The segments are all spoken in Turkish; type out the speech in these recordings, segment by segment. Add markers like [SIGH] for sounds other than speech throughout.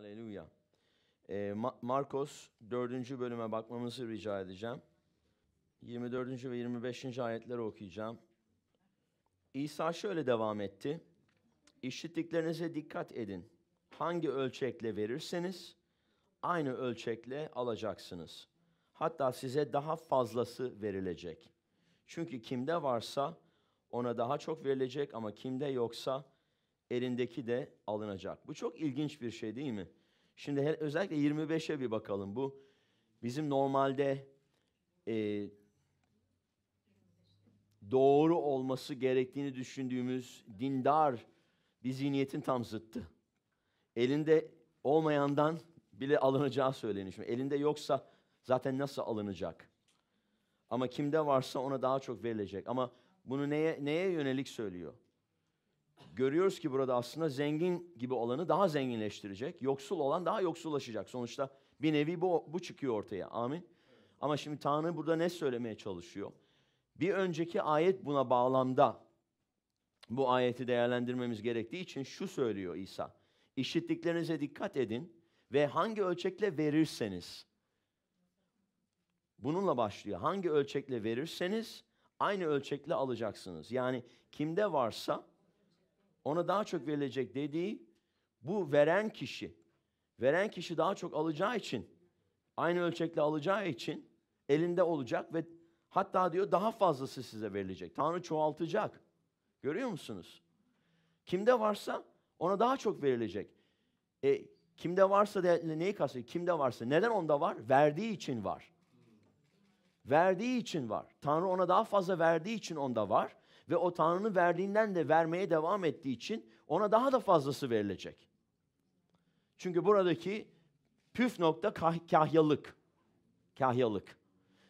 Aleluya. E, ee, Markos 4. bölüme bakmamızı rica edeceğim. 24. ve 25. ayetleri okuyacağım. İsa şöyle devam etti. İşittiklerinize dikkat edin. Hangi ölçekle verirseniz aynı ölçekle alacaksınız. Hatta size daha fazlası verilecek. Çünkü kimde varsa ona daha çok verilecek ama kimde yoksa elindeki de alınacak. Bu çok ilginç bir şey değil mi? Şimdi her, özellikle 25'e bir bakalım. Bu bizim normalde e, doğru olması gerektiğini düşündüğümüz dindar bir zihniyetin tam zıttı. Elinde olmayandan bile alınacağı söyleniyor. Şimdi elinde yoksa zaten nasıl alınacak? Ama kimde varsa ona daha çok verilecek. Ama bunu neye, neye yönelik söylüyor? görüyoruz ki burada aslında zengin gibi olanı daha zenginleştirecek. Yoksul olan daha yoksullaşacak. Sonuçta bir nevi bu, bu çıkıyor ortaya. Amin. Ama şimdi Tanrı burada ne söylemeye çalışıyor? Bir önceki ayet buna bağlamda bu ayeti değerlendirmemiz gerektiği için şu söylüyor İsa. İşittiklerinize dikkat edin ve hangi ölçekle verirseniz. Bununla başlıyor. Hangi ölçekle verirseniz aynı ölçekle alacaksınız. Yani kimde varsa ona daha çok verilecek dediği bu veren kişi. Veren kişi daha çok alacağı için, aynı ölçekle alacağı için elinde olacak ve hatta diyor daha fazlası size verilecek. Tanrı çoğaltacak. Görüyor musunuz? Kimde varsa ona daha çok verilecek. E, kimde varsa de, neyi kastediyor? Kimde varsa. Neden onda var? Verdiği için var. Verdiği için var. Tanrı ona daha fazla verdiği için onda var ve o Tanrı'nın verdiğinden de vermeye devam ettiği için ona daha da fazlası verilecek. Çünkü buradaki püf nokta kah- kahyalık. Kahyalık.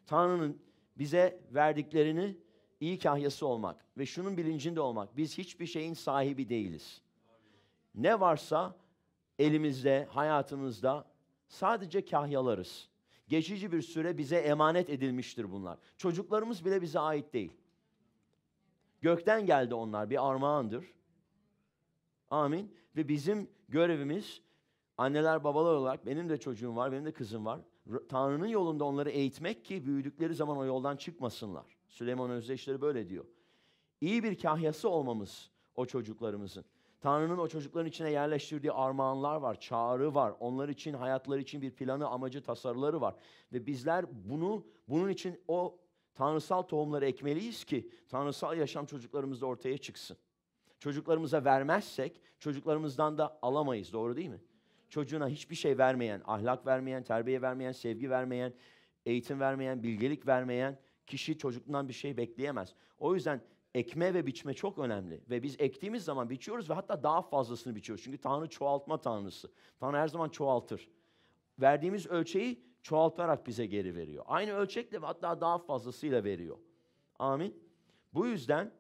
Tanrı'nın bize verdiklerini iyi kahyası olmak ve şunun bilincinde olmak. Biz hiçbir şeyin sahibi değiliz. Ne varsa elimizde, hayatımızda sadece kahyalarız. Geçici bir süre bize emanet edilmiştir bunlar. Çocuklarımız bile bize ait değil. Gökten geldi onlar bir armağandır. Amin. Ve bizim görevimiz anneler babalar olarak benim de çocuğum var, benim de kızım var. Tanrı'nın yolunda onları eğitmek ki büyüdükleri zaman o yoldan çıkmasınlar. Süleyman Özdeşleri böyle diyor. İyi bir kahyası olmamız o çocuklarımızın. Tanrı'nın o çocukların içine yerleştirdiği armağanlar var, çağrı var. Onlar için, hayatları için bir planı, amacı, tasarıları var. Ve bizler bunu, bunun için o Tanrısal tohumları ekmeliyiz ki tanrısal yaşam çocuklarımızda ortaya çıksın. Çocuklarımıza vermezsek çocuklarımızdan da alamayız doğru değil mi? Çocuğuna hiçbir şey vermeyen, ahlak vermeyen, terbiye vermeyen, sevgi vermeyen, eğitim vermeyen, bilgelik vermeyen kişi çocukluğundan bir şey bekleyemez. O yüzden ekme ve biçme çok önemli. Ve biz ektiğimiz zaman biçiyoruz ve hatta daha fazlasını biçiyoruz. Çünkü Tanrı çoğaltma Tanrısı. Tanrı her zaman çoğaltır. Verdiğimiz ölçeği çoğaltarak bize geri veriyor. Aynı ölçekle ve hatta daha fazlasıyla veriyor. Amin. Bu yüzden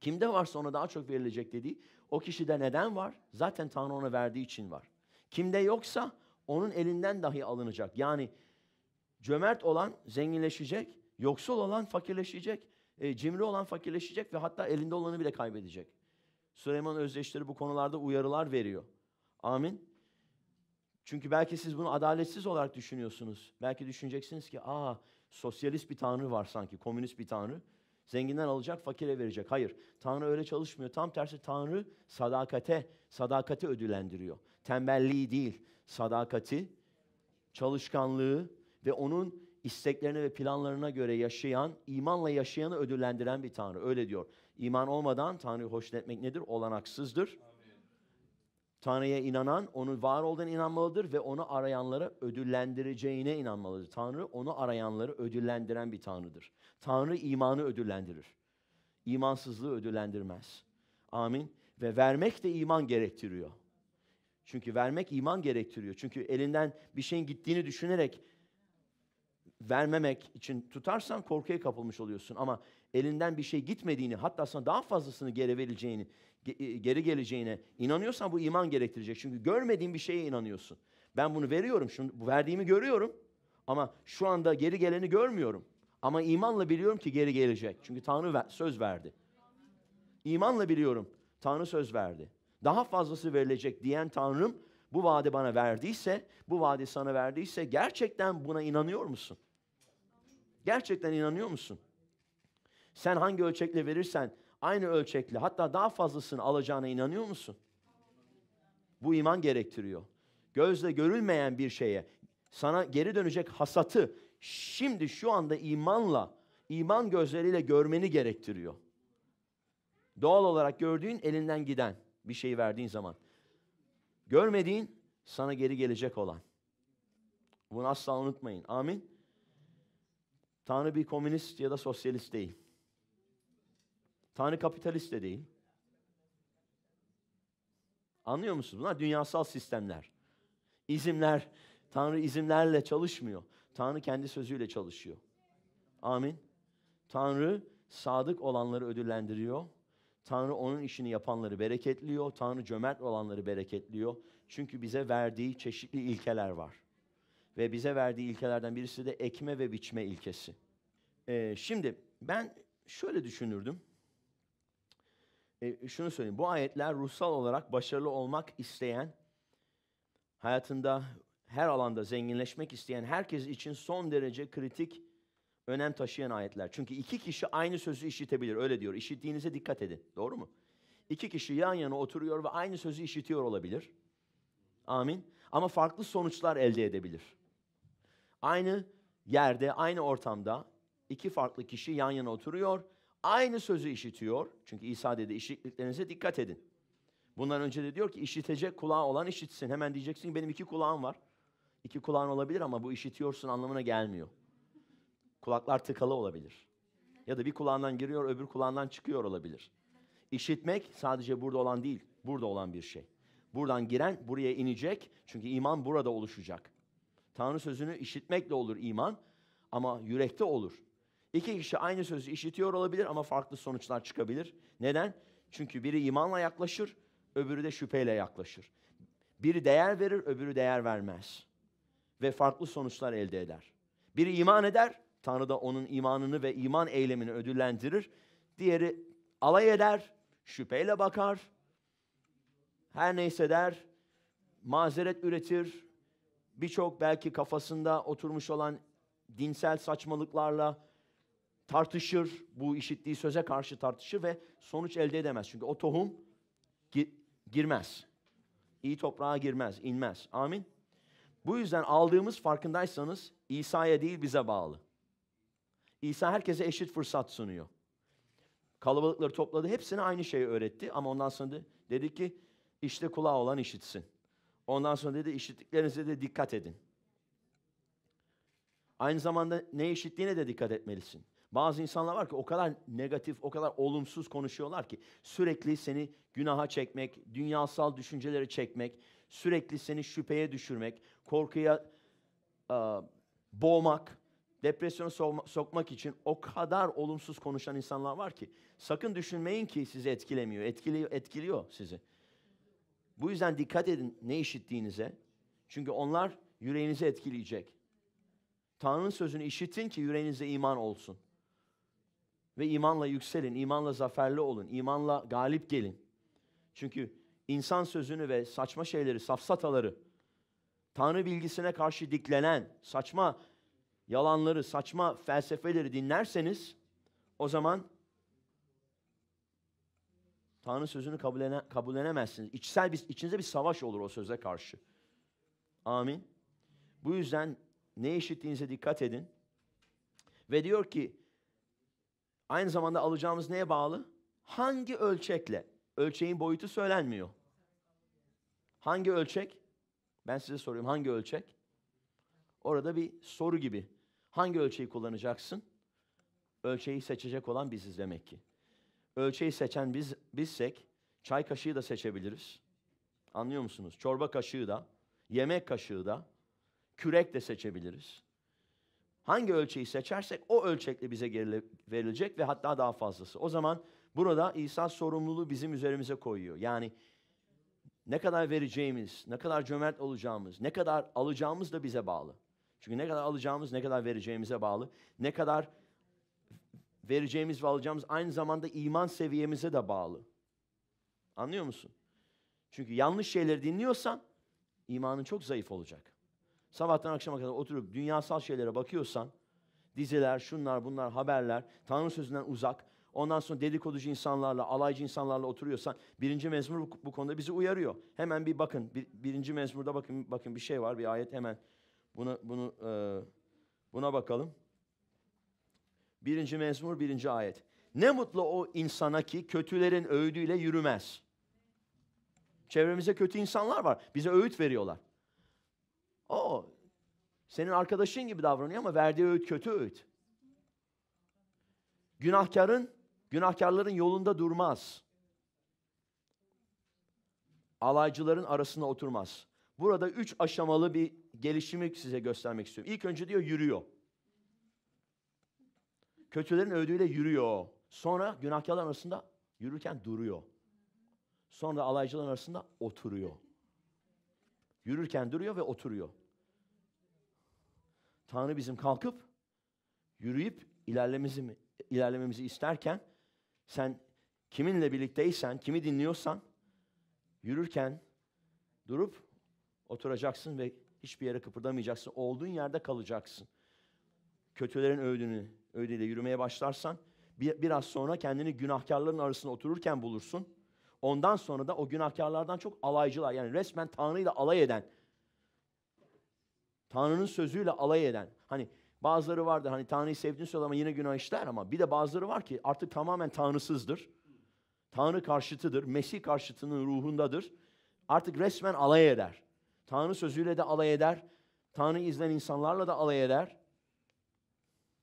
kimde varsa ona daha çok verilecek dediği o kişide neden var? Zaten Tanrı ona verdiği için var. Kimde yoksa onun elinden dahi alınacak. Yani cömert olan zenginleşecek, yoksul olan fakirleşecek, e, cimri olan fakirleşecek ve hatta elinde olanı bile kaybedecek. Süleyman Özdeşleri bu konularda uyarılar veriyor. Amin. Çünkü belki siz bunu adaletsiz olarak düşünüyorsunuz. Belki düşüneceksiniz ki aa sosyalist bir tanrı var sanki, komünist bir tanrı. Zenginden alacak, fakire verecek. Hayır, Tanrı öyle çalışmıyor. Tam tersi Tanrı sadakate, sadakati ödüllendiriyor. Tembelliği değil, sadakati, çalışkanlığı ve onun isteklerine ve planlarına göre yaşayan, imanla yaşayanı ödüllendiren bir Tanrı. Öyle diyor. İman olmadan Tanrı'yı hoşnut etmek nedir? Olanaksızdır. Tanrı'ya inanan onun var olduğuna inanmalıdır ve onu arayanları ödüllendireceğine inanmalıdır. Tanrı onu arayanları ödüllendiren bir tanrıdır. Tanrı imanı ödüllendirir. İmansızlığı ödüllendirmez. Amin. Ve vermek de iman gerektiriyor. Çünkü vermek iman gerektiriyor. Çünkü elinden bir şeyin gittiğini düşünerek vermemek için tutarsan korkuya kapılmış oluyorsun. Ama elinden bir şey gitmediğini hatta sana daha fazlasını geri verileceğini e, geri geleceğine inanıyorsan bu iman gerektirecek. Çünkü görmediğin bir şeye inanıyorsun. Ben bunu veriyorum, bu verdiğimi görüyorum ama şu anda geri geleni görmüyorum. Ama imanla biliyorum ki geri gelecek. Çünkü Tanrı söz verdi. İmanla biliyorum. Tanrı söz verdi. Daha fazlası verilecek diyen Tanrım bu vaadi bana verdiyse, bu vaadi sana verdiyse gerçekten buna inanıyor musun? Gerçekten inanıyor musun? Sen hangi ölçekle verirsen aynı ölçekli hatta daha fazlasını alacağına inanıyor musun? Bu iman gerektiriyor. Gözle görülmeyen bir şeye sana geri dönecek hasatı şimdi şu anda imanla, iman gözleriyle görmeni gerektiriyor. Doğal olarak gördüğün elinden giden bir şeyi verdiğin zaman. Görmediğin sana geri gelecek olan. Bunu asla unutmayın. Amin. Tanrı bir komünist ya da sosyalist değil. Tanrı kapitalist de değil. Anlıyor musunuz? Bunlar dünyasal sistemler. İzimler, Tanrı izimlerle çalışmıyor. Tanrı kendi sözüyle çalışıyor. Amin. Tanrı sadık olanları ödüllendiriyor. Tanrı onun işini yapanları bereketliyor. Tanrı cömert olanları bereketliyor. Çünkü bize verdiği çeşitli ilkeler var. Ve bize verdiği ilkelerden birisi de ekme ve biçme ilkesi. Ee, şimdi ben şöyle düşünürdüm e, şunu söyleyeyim. Bu ayetler ruhsal olarak başarılı olmak isteyen, hayatında her alanda zenginleşmek isteyen herkes için son derece kritik önem taşıyan ayetler. Çünkü iki kişi aynı sözü işitebilir. Öyle diyor. İşittiğinize dikkat edin. Doğru mu? İki kişi yan yana oturuyor ve aynı sözü işitiyor olabilir. Amin. Ama farklı sonuçlar elde edebilir. Aynı yerde, aynı ortamda iki farklı kişi yan yana oturuyor Aynı sözü işitiyor. Çünkü İsa dedi işittiklerinize dikkat edin. Bundan önce de diyor ki işitecek kulağı olan işitsin. Hemen diyeceksin ki benim iki kulağım var. İki kulağın olabilir ama bu işitiyorsun anlamına gelmiyor. Kulaklar tıkalı olabilir. Ya da bir kulağından giriyor öbür kulağından çıkıyor olabilir. İşitmek sadece burada olan değil, burada olan bir şey. Buradan giren buraya inecek çünkü iman burada oluşacak. Tanrı sözünü işitmekle olur iman ama yürekte olur. İki kişi aynı sözü işitiyor olabilir ama farklı sonuçlar çıkabilir. Neden? Çünkü biri imanla yaklaşır, öbürü de şüpheyle yaklaşır. Biri değer verir, öbürü değer vermez. Ve farklı sonuçlar elde eder. Biri iman eder, Tanrı da onun imanını ve iman eylemini ödüllendirir. Diğeri alay eder, şüpheyle bakar, her neyse der, mazeret üretir, birçok belki kafasında oturmuş olan dinsel saçmalıklarla tartışır, bu işittiği söze karşı tartışır ve sonuç elde edemez. Çünkü o tohum gi- girmez. İyi toprağa girmez, inmez. Amin. Bu yüzden aldığımız farkındaysanız İsa'ya değil bize bağlı. İsa herkese eşit fırsat sunuyor. Kalabalıkları topladı, hepsine aynı şeyi öğretti ama ondan sonra dedi ki işte kulağı olan işitsin. Ondan sonra dedi işittiklerinize de dikkat edin. Aynı zamanda ne işittiğine de dikkat etmelisin. Bazı insanlar var ki o kadar negatif, o kadar olumsuz konuşuyorlar ki sürekli seni günaha çekmek, dünyasal düşünceleri çekmek, sürekli seni şüpheye düşürmek, korkuya e, boğmak, depresyona sokmak için o kadar olumsuz konuşan insanlar var ki sakın düşünmeyin ki sizi etkilemiyor, etkiliyor, etkiliyor sizi. Bu yüzden dikkat edin ne işittiğinize. Çünkü onlar yüreğinizi etkileyecek. Tanrı'nın sözünü işitin ki yüreğinize iman olsun. Ve imanla yükselin, imanla zaferli olun, imanla galip gelin. Çünkü insan sözünü ve saçma şeyleri, safsataları, Tanrı bilgisine karşı diklenen saçma yalanları, saçma felsefeleri dinlerseniz o zaman Tanrı sözünü kabullene, kabullenemezsiniz. İçsel bir, içinize bir savaş olur o söze karşı. Amin. Bu yüzden ne işittiğinize dikkat edin. Ve diyor ki Aynı zamanda alacağımız neye bağlı? Hangi ölçekle? Ölçeğin boyutu söylenmiyor. Hangi ölçek? Ben size soruyorum hangi ölçek? Orada bir soru gibi. Hangi ölçeği kullanacaksın? Ölçeği seçecek olan biziz demek ki. Ölçeği seçen biz bizsek çay kaşığı da seçebiliriz. Anlıyor musunuz? Çorba kaşığı da, yemek kaşığı da, kürek de seçebiliriz hangi ölçeği seçersek o ölçekle bize verilecek ve hatta daha fazlası. O zaman burada İsa sorumluluğu bizim üzerimize koyuyor. Yani ne kadar vereceğimiz, ne kadar cömert olacağımız, ne kadar alacağımız da bize bağlı. Çünkü ne kadar alacağımız, ne kadar vereceğimize bağlı. Ne kadar vereceğimiz ve alacağımız aynı zamanda iman seviyemize de bağlı. Anlıyor musun? Çünkü yanlış şeyleri dinliyorsan imanın çok zayıf olacak sabahtan akşama kadar oturup dünyasal şeylere bakıyorsan, diziler, şunlar, bunlar, haberler, Tanrı sözünden uzak, ondan sonra dedikoducu insanlarla, alaycı insanlarla oturuyorsan, birinci mezmur bu, bu konuda bizi uyarıyor. Hemen bir bakın, bir, birinci mezmurda bakın, bakın bir şey var, bir ayet hemen. Buna, bunu, e, buna bakalım. Birinci mezmur, birinci ayet. Ne mutlu o insana ki kötülerin öğüdüyle yürümez. Çevremizde kötü insanlar var. Bize öğüt veriyorlar. O senin arkadaşın gibi davranıyor ama verdiği öğüt kötü öğüt. Günahkarın, günahkarların yolunda durmaz. Alaycıların arasına oturmaz. Burada üç aşamalı bir gelişimi size göstermek istiyorum. İlk önce diyor yürüyor. Kötülerin övdüğüyle yürüyor. Sonra günahkarlar arasında yürürken duruyor. Sonra alaycılar arasında oturuyor. Yürürken duruyor ve oturuyor. Tanrı bizim kalkıp yürüyüp ilerlememizi, ilerlememizi isterken sen kiminle birlikteysen, kimi dinliyorsan yürürken durup oturacaksın ve hiçbir yere kıpırdamayacaksın. Olduğun yerde kalacaksın. Kötülerin öğüdünü, öğüdüyle yürümeye başlarsan bir, biraz sonra kendini günahkarların arasında otururken bulursun. Ondan sonra da o günahkarlardan çok alaycılar yani resmen Tanrı'yla alay eden Tanrı'nın sözüyle alay eden. Hani bazıları vardır hani Tanrı'yı sevdiğini söyler ama yine günah işler ama bir de bazıları var ki artık tamamen Tanrısızdır. Tanrı karşıtıdır. Mesih karşıtının ruhundadır. Artık resmen alay eder. Tanrı sözüyle de alay eder. Tanrı izlen insanlarla da alay eder.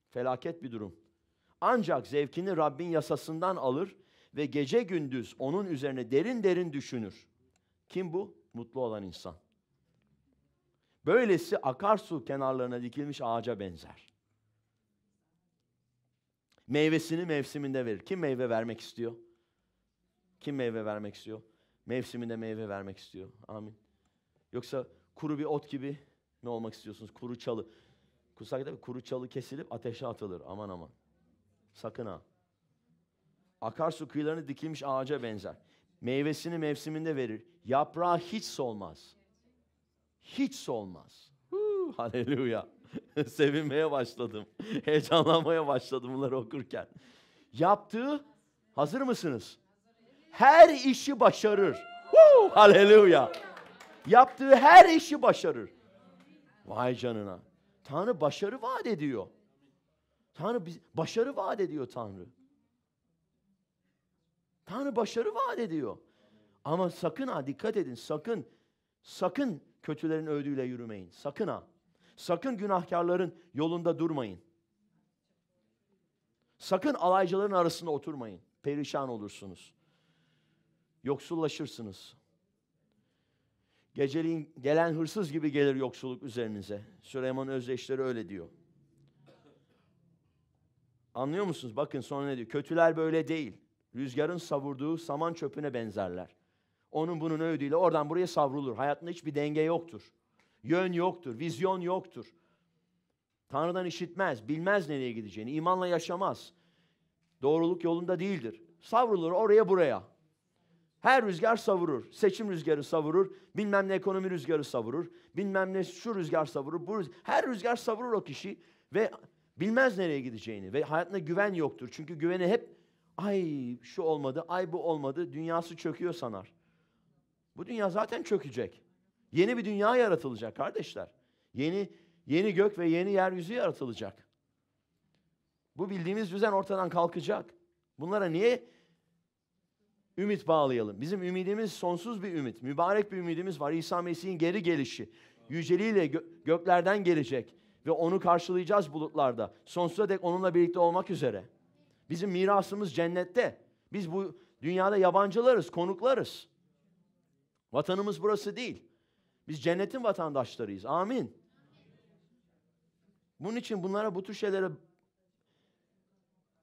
Felaket bir durum. Ancak zevkini Rabbin yasasından alır ve gece gündüz onun üzerine derin derin düşünür. Kim bu? Mutlu olan insan. Böylesi akarsu kenarlarına dikilmiş ağaca benzer. Meyvesini mevsiminde verir. Kim meyve vermek istiyor? Kim meyve vermek istiyor? Mevsiminde meyve vermek istiyor. Amin. Yoksa kuru bir ot gibi mi olmak istiyorsunuz? Kuru çalı. Kutsak tabii kuru çalı kesilip ateşe atılır. Aman aman. Sakın ha. Akarsu kıyılarını dikilmiş ağaca benzer. Meyvesini mevsiminde verir. Yaprağı hiç solmaz hiç solmaz. Huu, haleluya. [LAUGHS] Sevinmeye başladım. [LAUGHS] Heyecanlanmaya başladım bunları okurken. Yaptığı, hazır mısınız? Her işi başarır. Huu, haleluya. Yaptığı her işi başarır. Vay canına. Tanrı başarı vaat ediyor. Tanrı başarı vaat ediyor Tanrı. Tanrı başarı vaat ediyor. Ama sakın ha dikkat edin sakın sakın kötülerin övdüğüyle yürümeyin. Sakın ha. Sakın günahkarların yolunda durmayın. Sakın alaycıların arasında oturmayın. Perişan olursunuz. Yoksullaşırsınız. Geceliğin gelen hırsız gibi gelir yoksulluk üzerinize. Süleyman Özdeşleri öyle diyor. Anlıyor musunuz? Bakın sonra ne diyor? Kötüler böyle değil. Rüzgarın savurduğu saman çöpüne benzerler. Onun bunun öğüdüyle oradan buraya savrulur. Hayatında hiçbir denge yoktur. Yön yoktur, vizyon yoktur. Tanrı'dan işitmez, bilmez nereye gideceğini, imanla yaşamaz. Doğruluk yolunda değildir. Savrulur oraya buraya. Her rüzgar savurur. Seçim rüzgarı savurur. Bilmem ne ekonomi rüzgarı savurur. Bilmem ne şu rüzgar savurur. Bu rüzgar. Her rüzgar savurur o kişi ve bilmez nereye gideceğini ve hayatında güven yoktur. Çünkü güveni hep ay şu olmadı, ay bu olmadı, dünyası çöküyor sanar. Bu dünya zaten çökecek. Yeni bir dünya yaratılacak kardeşler. Yeni yeni gök ve yeni yeryüzü yaratılacak. Bu bildiğimiz düzen ortadan kalkacak. Bunlara niye ümit bağlayalım? Bizim ümidimiz sonsuz bir ümit. Mübarek bir ümidimiz var. İsa Mesih'in geri gelişi. Yüceliğiyle gö- göklerden gelecek ve onu karşılayacağız bulutlarda. Sonsuza dek onunla birlikte olmak üzere. Bizim mirasımız cennette. Biz bu dünyada yabancılarız, konuklarız. Vatanımız burası değil. Biz cennetin vatandaşlarıyız. Amin. Bunun için bunlara bu tür şeylere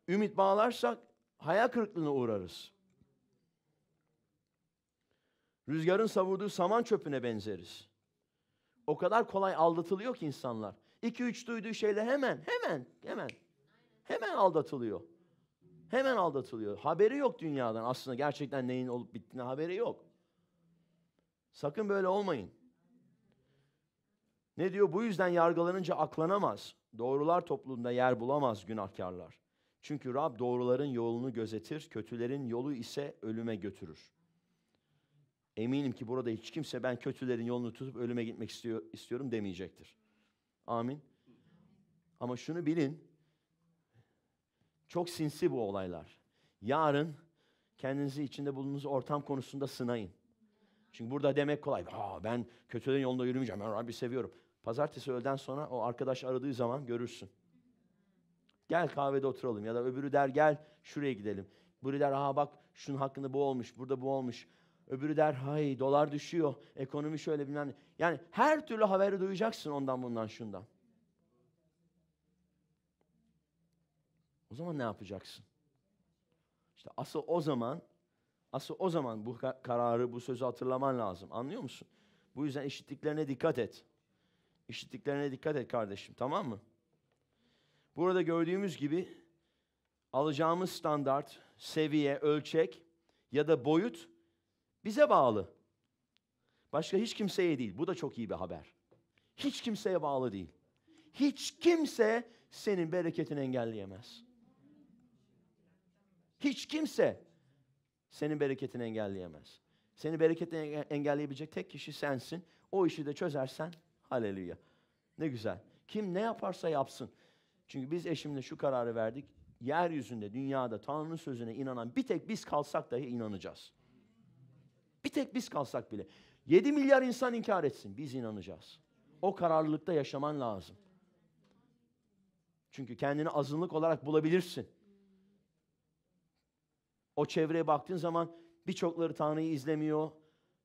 ümit bağlarsak hayal kırıklığına uğrarız. Rüzgarın savurduğu saman çöpüne benzeriz. O kadar kolay aldatılıyor ki insanlar. İki üç duyduğu şeyle hemen, hemen, hemen, hemen aldatılıyor. Hemen aldatılıyor. Haberi yok dünyadan aslında gerçekten neyin olup bittiğine haberi yok. Sakın böyle olmayın. Ne diyor? Bu yüzden yargılanınca aklanamaz. Doğrular topluluğunda yer bulamaz günahkarlar. Çünkü Rab doğruların yolunu gözetir, kötülerin yolu ise ölüme götürür. Eminim ki burada hiç kimse ben kötülerin yolunu tutup ölüme gitmek istiyor, istiyorum demeyecektir. Amin. Ama şunu bilin, çok sinsi bu olaylar. Yarın kendinizi içinde bulunduğunuz ortam konusunda sınayın. Çünkü burada demek kolay. Aa, ben kötülerin yolunda yürümeyeceğim. Ben Rabbi seviyorum. Pazartesi öğleden sonra o arkadaş aradığı zaman görürsün. Gel kahvede oturalım ya da öbürü der gel şuraya gidelim. Biri der aha bak şunun hakkında bu olmuş, burada bu olmuş. Öbürü der hay dolar düşüyor, ekonomi şöyle bilmem Yani her türlü haberi duyacaksın ondan bundan şundan. O zaman ne yapacaksın? İşte asıl o zaman Asıl o zaman bu kararı, bu sözü hatırlaman lazım. Anlıyor musun? Bu yüzden işittiklerine dikkat et. İşittiklerine dikkat et kardeşim tamam mı? Burada gördüğümüz gibi alacağımız standart, seviye, ölçek ya da boyut bize bağlı. Başka hiç kimseye değil. Bu da çok iyi bir haber. Hiç kimseye bağlı değil. Hiç kimse senin bereketini engelleyemez. Hiç kimse senin bereketini engelleyemez. Seni bereketini engelleyebilecek tek kişi sensin. O işi de çözersen haleluya. Ne güzel. Kim ne yaparsa yapsın. Çünkü biz eşimle şu kararı verdik. Yeryüzünde, dünyada Tanrı'nın sözüne inanan bir tek biz kalsak dahi inanacağız. Bir tek biz kalsak bile. 7 milyar insan inkar etsin. Biz inanacağız. O kararlılıkta yaşaman lazım. Çünkü kendini azınlık olarak bulabilirsin. O çevreye baktığın zaman birçokları Tanrı'yı izlemiyor.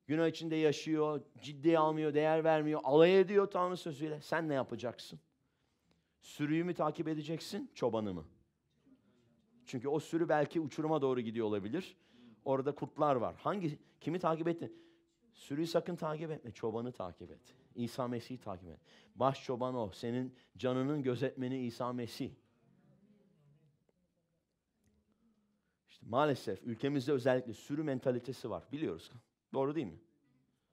Günah içinde yaşıyor, ciddiye almıyor, değer vermiyor, alay ediyor Tanrı sözüyle. Sen ne yapacaksın? Sürüyü mü takip edeceksin, çobanı mı? Çünkü o sürü belki uçuruma doğru gidiyor olabilir. Orada kurtlar var. Hangi kimi takip ettin? Sürüyü sakın takip etme, çobanı takip et. İsa Mesih'i takip et. Baş çoban o. Senin canının gözetmeni İsa Mesih. İşte maalesef ülkemizde özellikle sürü mentalitesi var. Biliyoruz. Doğru değil mi?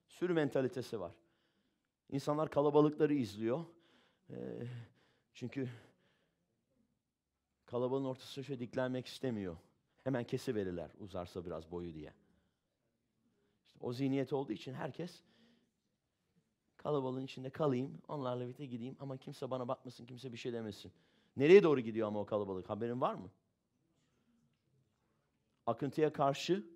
Sürü mentalitesi var. İnsanlar kalabalıkları izliyor. Ee, çünkü kalabalığın ortasına şöyle diklenmek istemiyor. Hemen kesi verirler uzarsa biraz boyu diye. İşte o zihniyet olduğu için herkes kalabalığın içinde kalayım, onlarla birlikte gideyim ama kimse bana bakmasın, kimse bir şey demesin. Nereye doğru gidiyor ama o kalabalık? Haberin var mı? akıntıya karşı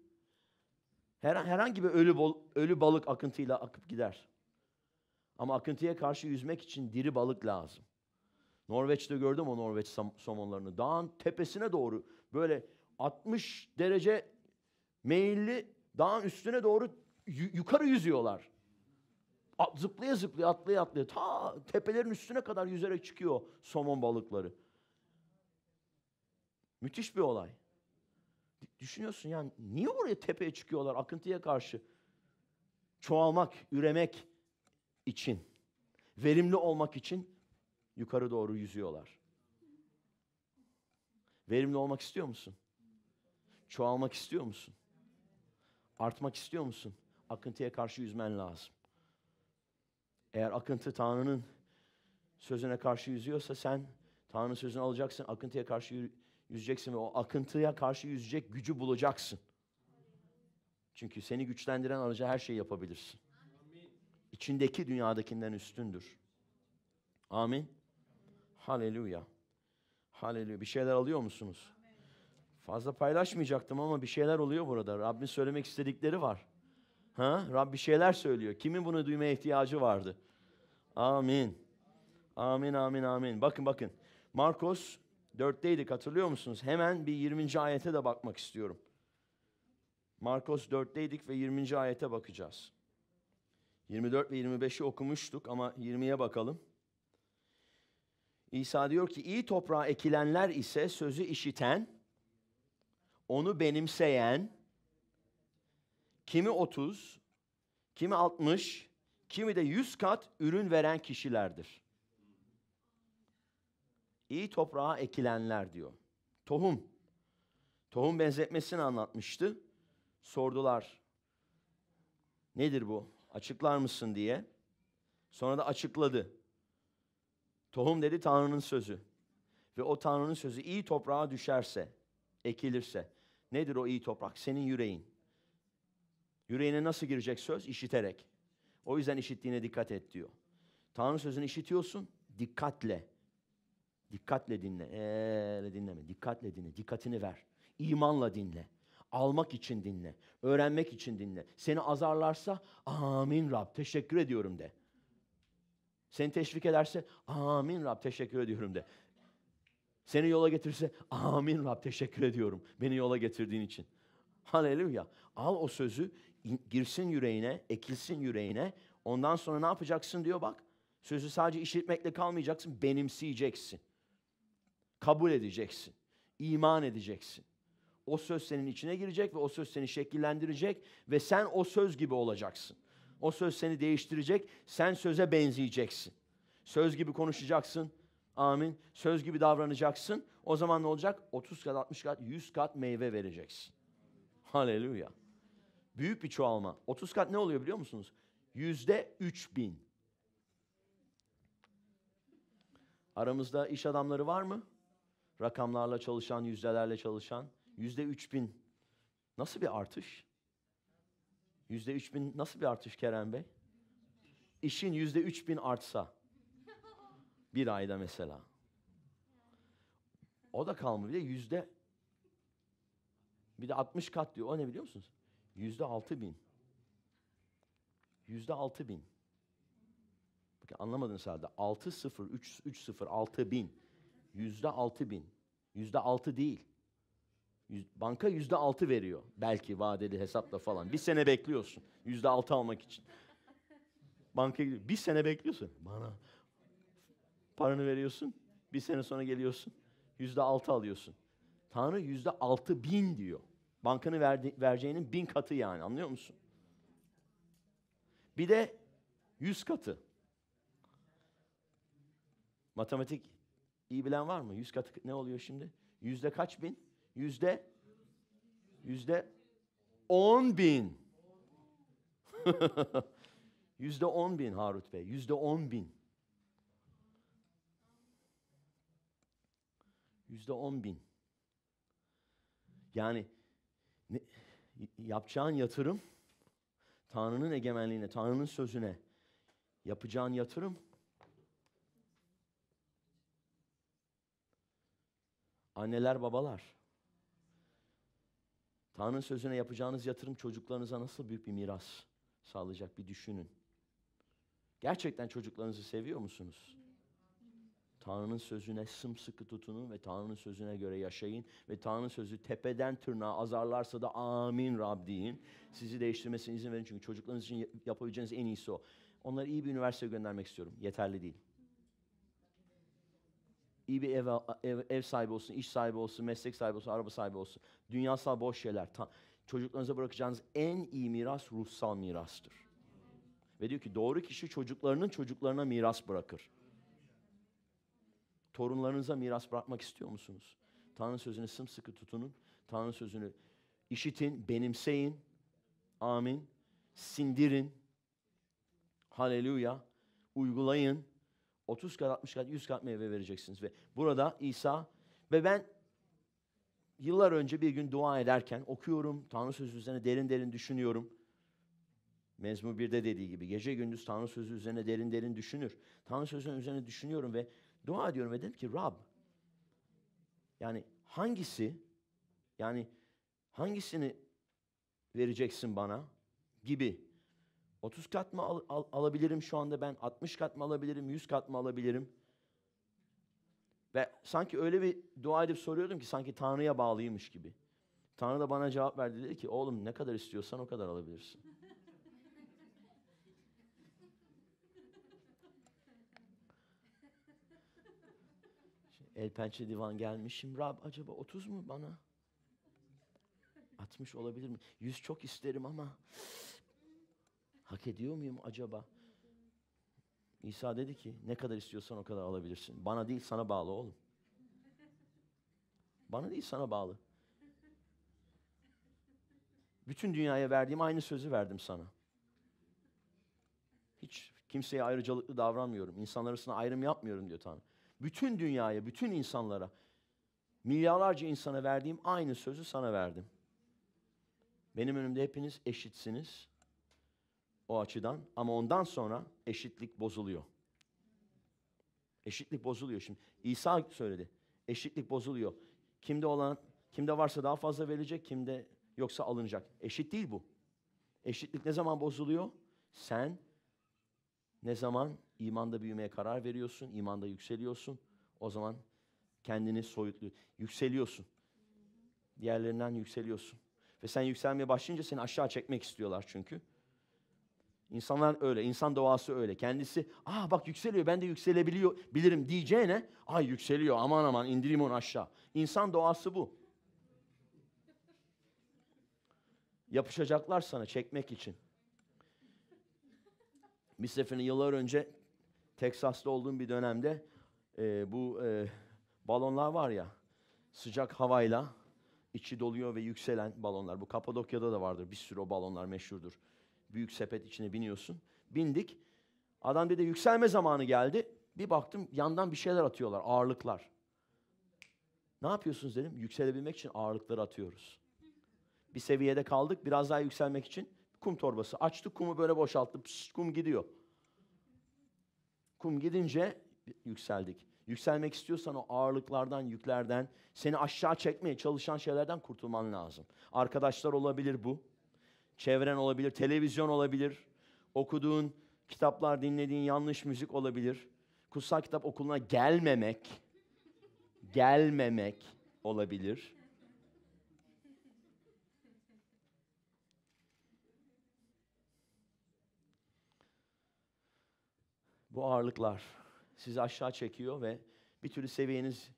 herhangi bir ölü, bol, ölü balık akıntıyla akıp gider. Ama akıntıya karşı yüzmek için diri balık lazım. Norveç'te gördüm o Norveç somonlarını. Dağın tepesine doğru böyle 60 derece meyilli dağın üstüne doğru yukarı yüzüyorlar. Zıplaya zıplaya atlaya atlaya ta tepelerin üstüne kadar yüzerek çıkıyor somon balıkları. Müthiş bir olay. Düşünüyorsun yani niye oraya tepeye çıkıyorlar akıntıya karşı? Çoğalmak, üremek için, verimli olmak için yukarı doğru yüzüyorlar. Verimli olmak istiyor musun? Çoğalmak istiyor musun? Artmak istiyor musun? Akıntıya karşı yüzmen lazım. Eğer akıntı Tanrı'nın sözüne karşı yüzüyorsa sen Tanrı'nın sözünü alacaksın, akıntıya karşı Yüzeceksin ve o akıntıya karşı yüzecek gücü bulacaksın. Çünkü seni güçlendiren araca her şeyi yapabilirsin. İçindeki dünyadakinden üstündür. Amin. Haleluya. Haleluya. Bir şeyler alıyor musunuz? Fazla paylaşmayacaktım ama bir şeyler oluyor burada. Rabbin söylemek istedikleri var. Ha? Rab bir şeyler söylüyor. Kimin bunu duymaya ihtiyacı vardı? Amin. Amin, amin, amin. Bakın bakın. Markos 4'teydik hatırlıyor musunuz? Hemen bir 20. ayete de bakmak istiyorum. Markos 4'teydik ve 20. ayete bakacağız. 24 ve 25'i okumuştuk ama 20'ye bakalım. İsa diyor ki iyi toprağa ekilenler ise sözü işiten, onu benimseyen, kimi 30, kimi 60, kimi de 100 kat ürün veren kişilerdir iyi toprağa ekilenler diyor. Tohum. Tohum benzetmesini anlatmıştı. Sordular. Nedir bu? Açıklar mısın diye. Sonra da açıkladı. Tohum dedi Tanrı'nın sözü. Ve o Tanrı'nın sözü iyi toprağa düşerse, ekilirse. Nedir o iyi toprak? Senin yüreğin. Yüreğine nasıl girecek söz? İşiterek. O yüzden işittiğine dikkat et diyor. Tanrı sözünü işitiyorsun, dikkatle. Dikkatle dinle. Eee dinleme. Dikkatle dinle. Dikkatini ver. İmanla dinle. Almak için dinle. Öğrenmek için dinle. Seni azarlarsa amin Rab teşekkür ediyorum de. Seni teşvik ederse amin Rab teşekkür ediyorum de. Seni yola getirse amin Rab teşekkür ediyorum beni yola getirdiğin için. Haleluya. Al o sözü girsin yüreğine, ekilsin yüreğine. Ondan sonra ne yapacaksın diyor bak. Sözü sadece işitmekle kalmayacaksın, benimseyeceksin kabul edeceksin. İman edeceksin. O söz senin içine girecek ve o söz seni şekillendirecek ve sen o söz gibi olacaksın. O söz seni değiştirecek, sen söze benzeyeceksin. Söz gibi konuşacaksın. Amin. Söz gibi davranacaksın. O zaman ne olacak? 30 kat, 60 kat, 100 kat meyve vereceksin. Haleluya. Büyük bir çoğalma. 30 kat ne oluyor biliyor musunuz? Yüzde 3000. Aramızda iş adamları var mı? rakamlarla çalışan, yüzdelerle çalışan. Yüzde üç bin. Nasıl bir artış? Yüzde üç bin nasıl bir artış Kerem Bey? İşin yüzde üç bin artsa. Bir ayda mesela. O da kalmıyor. Bir de yüzde bir de 60 kat diyor. O ne biliyor musunuz? Yüzde altı bin. Yüzde altı bin. Bakın anlamadınız herhalde. Altı sıfır, üç, üç sıfır, altı bin. Yüzde altı bin. Yüzde altı değil. Banka yüzde altı veriyor. Belki vadeli hesapla falan. Bir sene bekliyorsun. Yüzde altı almak için. Banka gidiyor. Bir sene bekliyorsun. Bana. Paranı veriyorsun. Bir sene sonra geliyorsun. Yüzde altı alıyorsun. Tanrı yüzde altı bin diyor. Bankanı verdi, vereceğinin bin katı yani. Anlıyor musun? Bir de yüz katı. Matematik İyi bilen var mı? Yüz katı ne oluyor şimdi? Yüzde kaç bin? Yüzde? Yüzde on bin. [LAUGHS] yüzde on bin Harut Bey. Yüzde on bin. Yüzde on bin. Yani ne, yapacağın yatırım Tanrı'nın egemenliğine, Tanrı'nın sözüne yapacağın yatırım Anneler, babalar. Tanrı'nın sözüne yapacağınız yatırım çocuklarınıza nasıl büyük bir miras sağlayacak bir düşünün. Gerçekten çocuklarınızı seviyor musunuz? Tanrı'nın sözüne sımsıkı tutunun ve Tanrı'nın sözüne göre yaşayın. Ve Tanrı'nın sözü tepeden tırnağa azarlarsa da amin Rab deyin. Sizi değiştirmesine izin verin çünkü çocuklarınız için yapabileceğiniz en iyisi o. Onları iyi bir üniversiteye göndermek istiyorum. Yeterli değil iyi bir ev, ev, ev sahibi olsun, iş sahibi olsun, meslek sahibi olsun, araba sahibi olsun. Dünyasal boş şeyler. Tam, çocuklarınıza bırakacağınız en iyi miras ruhsal mirastır. Ve diyor ki doğru kişi çocuklarının çocuklarına miras bırakır. Torunlarınıza miras bırakmak istiyor musunuz? Tanrı sözünü sımsıkı tutunun. Tanrı sözünü işitin, benimseyin. Amin. Sindirin. Haleluya. Uygulayın. 30 kat, 60 kat, 100 kat meyve vereceksiniz. Ve burada İsa ve ben yıllar önce bir gün dua ederken okuyorum, Tanrı sözü üzerine derin derin düşünüyorum. Mezmur 1'de dediği gibi gece gündüz Tanrı sözü üzerine derin derin düşünür. Tanrı sözünün üzerine düşünüyorum ve dua ediyorum ve dedim ki Rab yani hangisi yani hangisini vereceksin bana gibi 30 kat mı al, al, alabilirim şu anda ben? 60 kat mı alabilirim? 100 kat mı alabilirim? Ve sanki öyle bir dua edip soruyordum ki sanki Tanrı'ya bağlıymış gibi. Tanrı da bana cevap verdi dedi ki oğlum ne kadar istiyorsan o kadar alabilirsin. [LAUGHS] El pençe divan gelmişim. Rab acaba 30 mu bana? 60 olabilir mi? 100 çok isterim ama Hak ediyor muyum acaba? İsa dedi ki ne kadar istiyorsan o kadar alabilirsin. Bana değil sana bağlı oğlum. Bana değil sana bağlı. Bütün dünyaya verdiğim aynı sözü verdim sana. Hiç kimseye ayrıcalıklı davranmıyorum. İnsanlar arasında ayrım yapmıyorum diyor Tanrı. Bütün dünyaya, bütün insanlara, milyarlarca insana verdiğim aynı sözü sana verdim. Benim önümde hepiniz eşitsiniz o açıdan ama ondan sonra eşitlik bozuluyor. Eşitlik bozuluyor şimdi. İsa söyledi. Eşitlik bozuluyor. Kimde olan, kimde varsa daha fazla verecek, kimde yoksa alınacak. Eşit değil bu. Eşitlik ne zaman bozuluyor? Sen ne zaman imanda büyümeye karar veriyorsun, imanda yükseliyorsun, o zaman kendini soyutluyor, yükseliyorsun. Diğerlerinden yükseliyorsun. Ve sen yükselmeye başlayınca seni aşağı çekmek istiyorlar çünkü. İnsanlar öyle, insan doğası öyle. Kendisi, aa bak yükseliyor, ben de yükselebiliyor, bilirim diyeceğine, ay yükseliyor, aman aman indireyim onu aşağı. İnsan doğası bu. Yapışacaklar sana çekmek için. Bir seferin yıllar önce Teksas'ta olduğum bir dönemde e, bu e, balonlar var ya, sıcak havayla içi doluyor ve yükselen balonlar. Bu Kapadokya'da da vardır bir sürü o balonlar meşhurdur. Büyük sepet içine biniyorsun. Bindik. Adam dedi yükselme zamanı geldi. Bir baktım yandan bir şeyler atıyorlar, ağırlıklar. Ne yapıyorsunuz dedim. Yükselebilmek için ağırlıkları atıyoruz. Bir seviyede kaldık. Biraz daha yükselmek için kum torbası. Açtık kumu böyle boşalttı. kum gidiyor. Kum gidince yükseldik. Yükselmek istiyorsan o ağırlıklardan, yüklerden, seni aşağı çekmeye çalışan şeylerden kurtulman lazım. Arkadaşlar olabilir bu çevren olabilir, televizyon olabilir, okuduğun kitaplar, dinlediğin yanlış müzik olabilir. Kutsal kitap okuluna gelmemek, gelmemek olabilir. Bu ağırlıklar sizi aşağı çekiyor ve bir türlü seviyeniz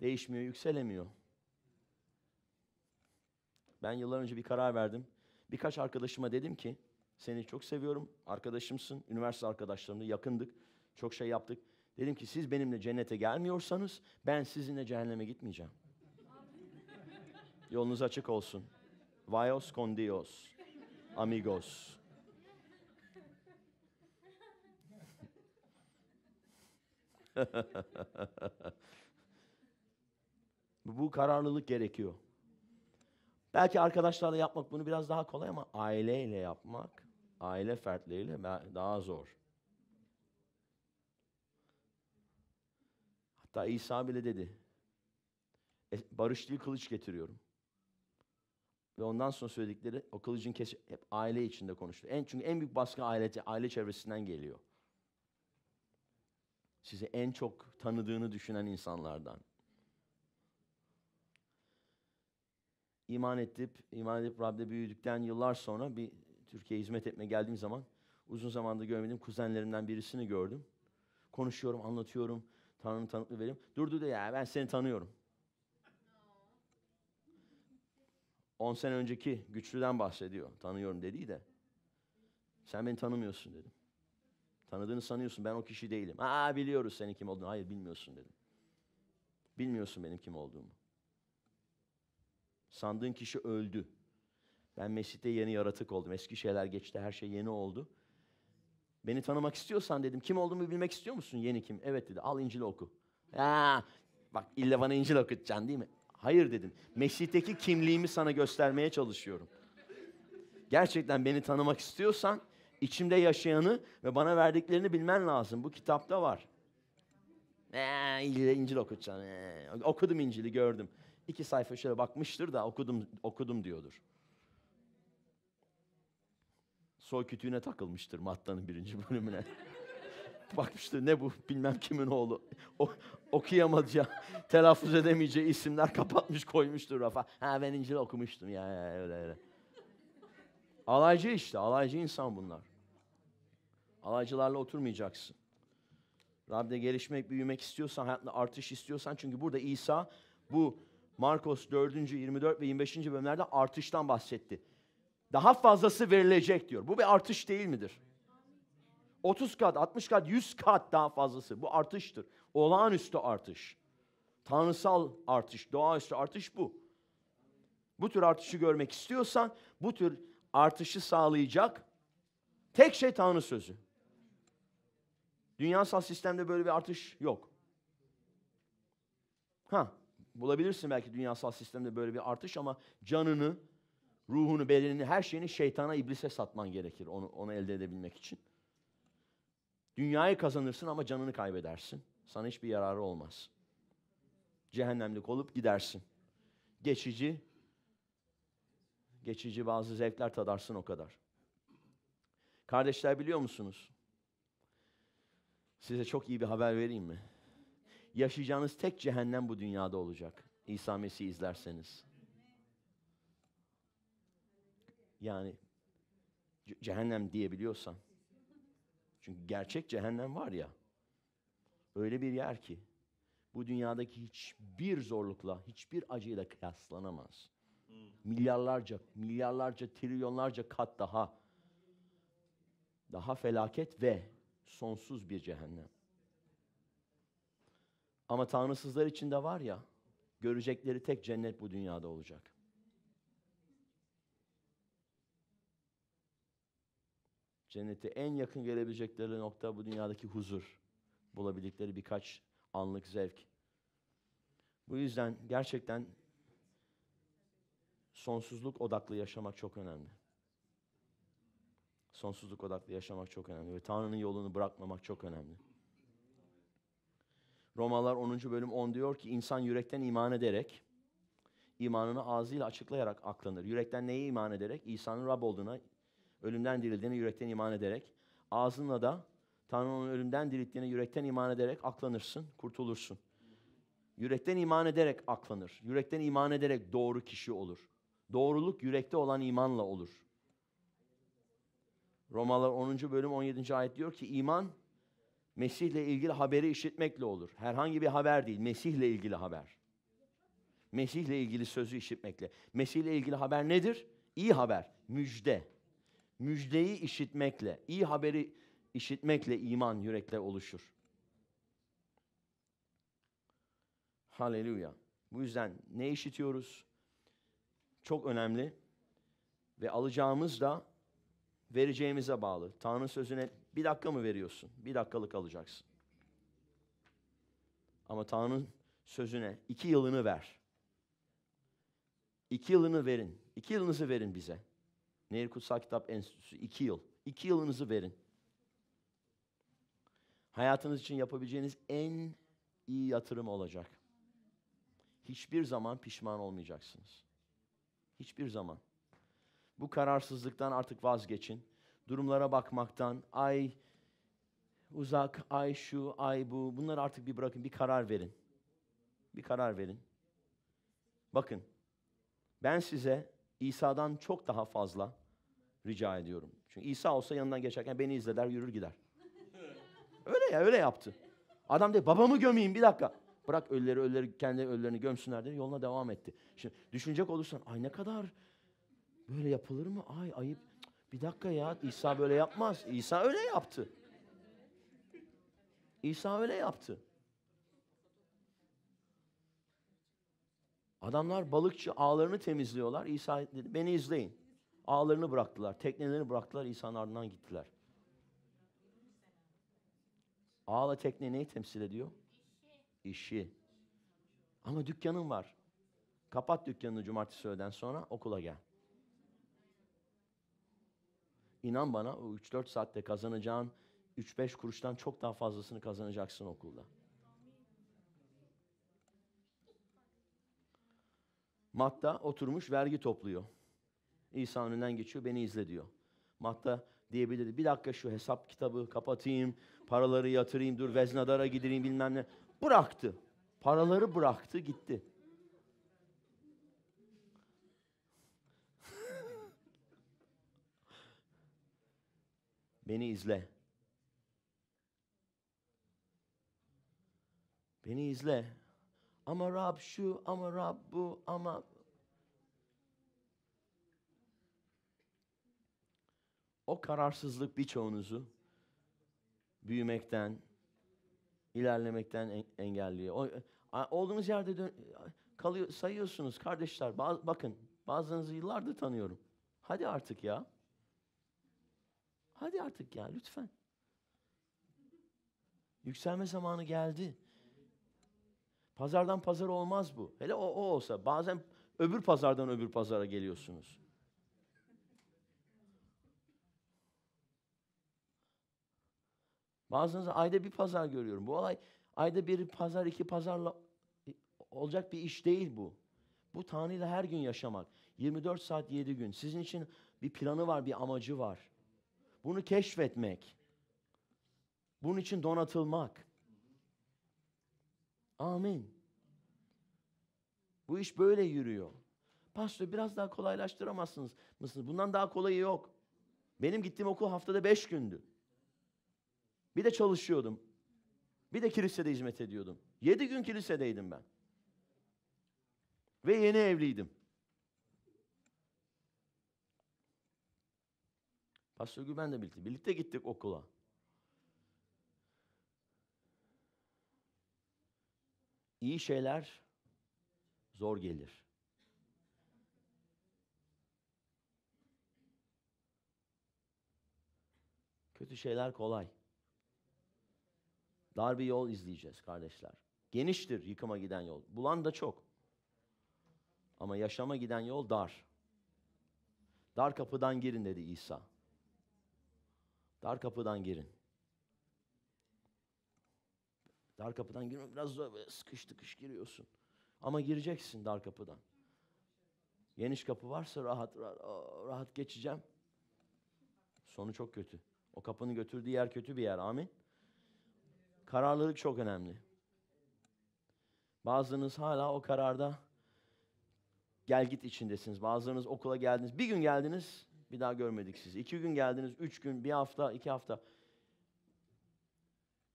değişmiyor, yükselemiyor. Ben yıllar önce bir karar verdim. Birkaç arkadaşıma dedim ki seni çok seviyorum, arkadaşımsın, üniversite arkadaşlarımla yakındık, çok şey yaptık. Dedim ki siz benimle cennete gelmiyorsanız ben sizinle cehenneme gitmeyeceğim. Yolunuz açık olsun. Vayos con Dios, amigos. [LAUGHS] Bu kararlılık gerekiyor. Belki arkadaşlarla yapmak bunu biraz daha kolay ama aileyle yapmak, aile fertleriyle daha zor. Hatta İsa bile dedi, e, barışlığı kılıç getiriyorum. Ve ondan sonra söyledikleri o kılıcın kes hep aile içinde konuştu. En çünkü en büyük baskı aile aile çevresinden geliyor. Sizi en çok tanıdığını düşünen insanlardan. iman ettip iman edip Rab'de büyüdükten yıllar sonra bir Türkiye'ye hizmet etme geldiğim zaman uzun zamanda görmedim kuzenlerimden birisini gördüm. Konuşuyorum, anlatıyorum, Tanrı'nın tanıklığı veriyorum. Durdu da ya ben seni tanıyorum. 10 sene önceki güçlüden bahsediyor. Tanıyorum dediği de. Sen beni tanımıyorsun dedim. Tanıdığını sanıyorsun. Ben o kişi değilim. Aa biliyoruz senin kim olduğunu. Hayır bilmiyorsun dedim. Bilmiyorsun benim kim olduğumu. Sandığın kişi öldü. Ben mescitte yeni yaratık oldum. Eski şeyler geçti, her şey yeni oldu. Beni tanımak istiyorsan dedim, kim olduğumu bilmek istiyor musun? Yeni kim? Evet dedi, al İncil'i oku. Ya, bak illa bana İncil okutacaksın değil mi? Hayır dedim. Mescitteki kimliğimi sana göstermeye çalışıyorum. Gerçekten beni tanımak istiyorsan içimde yaşayanı ve bana verdiklerini bilmen lazım. Bu kitapta var. Ee, İncil, İncil okutacaksın. Ee, okudum İncil'i gördüm iki sayfa şöyle bakmıştır da okudum, okudum diyordur. Soy kütüğüne takılmıştır Matta'nın birinci bölümüne. [LAUGHS] Bakmıştır ne bu bilmem kimin oğlu. O, okuyamayacağı, telaffuz edemeyeceği isimler kapatmış koymuştur rafa. Ha ben İncil okumuştum ya, ya öyle öyle. Alaycı işte, alaycı insan bunlar. Alaycılarla oturmayacaksın. Rab'de gelişmek, büyümek istiyorsan, hayatta artış istiyorsan çünkü burada İsa bu Markos 4. 24 ve 25. bölümlerde artıştan bahsetti. Daha fazlası verilecek diyor. Bu bir artış değil midir? 30 kat, 60 kat, 100 kat daha fazlası. Bu artıştır. Olağanüstü artış. Tanrısal artış, doğaüstü artış bu. Bu tür artışı görmek istiyorsan bu tür artışı sağlayacak tek şey Tanrı sözü. Dünyasal sistemde böyle bir artış yok. Ha, Bulabilirsin belki dünyasal sistemde böyle bir artış ama canını, ruhunu, bedenini, her şeyini şeytana, iblise satman gerekir onu, onu elde edebilmek için. Dünyayı kazanırsın ama canını kaybedersin. Sana hiçbir yararı olmaz. Cehennemlik olup gidersin. Geçici, geçici bazı zevkler tadarsın o kadar. Kardeşler biliyor musunuz? Size çok iyi bir haber vereyim mi? yaşayacağınız tek cehennem bu dünyada olacak. İsa Mesih'i izlerseniz. Yani cehennem diyebiliyorsan. Çünkü gerçek cehennem var ya. Öyle bir yer ki bu dünyadaki hiçbir zorlukla, hiçbir acıyla kıyaslanamaz. Milyarlarca, milyarlarca, trilyonlarca kat daha daha felaket ve sonsuz bir cehennem. Ama tanrısızlar için de var ya, görecekleri tek cennet bu dünyada olacak. Cennete en yakın gelebilecekleri nokta bu dünyadaki huzur. Bulabildikleri birkaç anlık zevk. Bu yüzden gerçekten sonsuzluk odaklı yaşamak çok önemli. Sonsuzluk odaklı yaşamak çok önemli ve Tanrı'nın yolunu bırakmamak çok önemli. Romalar 10. bölüm 10 diyor ki insan yürekten iman ederek, imanını ağzıyla açıklayarak aklanır. Yürekten neye iman ederek? İsa'nın Rab olduğuna, ölümden dirildiğine yürekten iman ederek, ağzınla da Tanrı'nın ölümden dirilttiğine yürekten iman ederek aklanırsın, kurtulursun. Yürekten iman ederek aklanır. Yürekten iman ederek doğru kişi olur. Doğruluk yürekte olan imanla olur. Romalar 10. bölüm 17. ayet diyor ki iman Mesih ile ilgili haberi işitmekle olur. Herhangi bir haber değil, Mesih ile ilgili haber. Mesih ile ilgili sözü işitmekle. Mesih ile ilgili haber nedir? İyi haber, müjde. Müjdeyi işitmekle, iyi haberi işitmekle iman yürekte oluşur. Haleluya. Bu yüzden ne işitiyoruz? Çok önemli. Ve alacağımız da vereceğimize bağlı. Tanrı sözüne bir dakika mı veriyorsun? Bir dakikalık alacaksın. Ama Tanrı'nın sözüne iki yılını ver. İki yılını verin. İki yılınızı verin bize. Nehir Kutsal Kitap Enstitüsü iki yıl. İki yılınızı verin. Hayatınız için yapabileceğiniz en iyi yatırım olacak. Hiçbir zaman pişman olmayacaksınız. Hiçbir zaman. Bu kararsızlıktan artık vazgeçin durumlara bakmaktan, ay uzak, ay şu, ay bu. Bunları artık bir bırakın, bir karar verin. Bir karar verin. Bakın, ben size İsa'dan çok daha fazla rica ediyorum. Çünkü İsa olsa yanından geçerken beni izler, yürür gider. Öyle ya, öyle yaptı. Adam dedi, babamı gömeyim bir dakika. Bırak ölüleri, ölüleri, kendi ölülerini gömsünler dedi. Yoluna devam etti. Şimdi düşünecek olursan, ay ne kadar böyle yapılır mı? Ay ayıp. Bir dakika ya İsa böyle yapmaz. İsa öyle yaptı. İsa öyle yaptı. Adamlar balıkçı ağlarını temizliyorlar. İsa dedi beni izleyin. Ağlarını bıraktılar, teknelerini bıraktılar, İsa'nın ardından gittiler. Ağla tekne neyi temsil ediyor? İşi. Ama dükkanın var. Kapat dükkanını cumartesi öğleden sonra okula gel. İnan bana o 3-4 saatte kazanacağın 3-5 kuruştan çok daha fazlasını kazanacaksın okulda. Matta oturmuş vergi topluyor. İsa önünden geçiyor beni izle diyor. Matta diyebilirdi bir dakika şu hesap kitabı kapatayım, paraları yatırayım, dur veznadara gidireyim bilmem ne. Bıraktı. Paraları bıraktı gitti. Beni izle. Beni izle. Ama Rab şu, ama Rab bu, ama o kararsızlık birçoğunuzu büyümekten, ilerlemekten engelliyor. O, olduğunuz yerde dön, kalıyor, sayıyorsunuz kardeşler. Baz, bakın bazılarınızı yıllardır tanıyorum. Hadi artık ya. Hadi artık ya lütfen. Yükselme zamanı geldi. Pazardan pazar olmaz bu. Hele o, o olsa bazen öbür pazardan öbür pazara geliyorsunuz. Bazınız ayda bir pazar görüyorum. Bu olay ayda bir pazar, iki pazarla olacak bir iş değil bu. Bu Tanrı'yla her gün yaşamak. 24 saat 7 gün. Sizin için bir planı var, bir amacı var. Bunu keşfetmek. Bunun için donatılmak. Amin. Bu iş böyle yürüyor. Pastör biraz daha kolaylaştıramazsınız mısınız? Bundan daha kolayı yok. Benim gittiğim okul haftada beş gündü. Bir de çalışıyordum. Bir de kilisede hizmet ediyordum. Yedi gün kilisedeydim ben. Ve yeni evliydim. Haşlı de birlikte. Birlikte gittik okula. İyi şeyler zor gelir. Kötü şeyler kolay. Dar bir yol izleyeceğiz kardeşler. Geniştir yıkıma giden yol. Bulan da çok. Ama yaşama giden yol dar. Dar kapıdan girin dedi İsa. Dar kapıdan girin. Dar kapıdan girme biraz zor sıkış tıkış giriyorsun. Ama gireceksin dar kapıdan. Geniş kapı varsa rahat rahat, rahat geçeceğim. Sonu çok kötü. O kapının götürdüğü yer kötü bir yer. Amin. Kararlılık çok önemli. Bazınız hala o kararda gel git içindesiniz. Bazılarınız okula geldiniz. Bir gün geldiniz bir daha görmedik sizi. İki gün geldiniz, üç gün, bir hafta, iki hafta.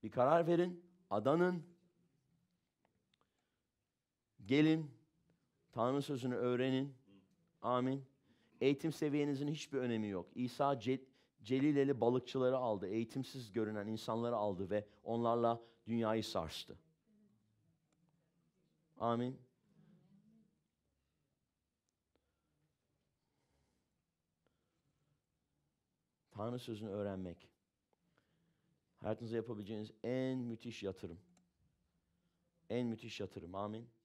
Bir karar verin, adanın. Gelin, Tanrı sözünü öğrenin. Amin. Eğitim seviyenizin hiçbir önemi yok. İsa Cel Celileli balıkçıları aldı, eğitimsiz görünen insanları aldı ve onlarla dünyayı sarstı. Amin. Tanrı sözünü öğrenmek. hayatınızda yapabileceğiniz en müthiş yatırım. En müthiş yatırım. Amin.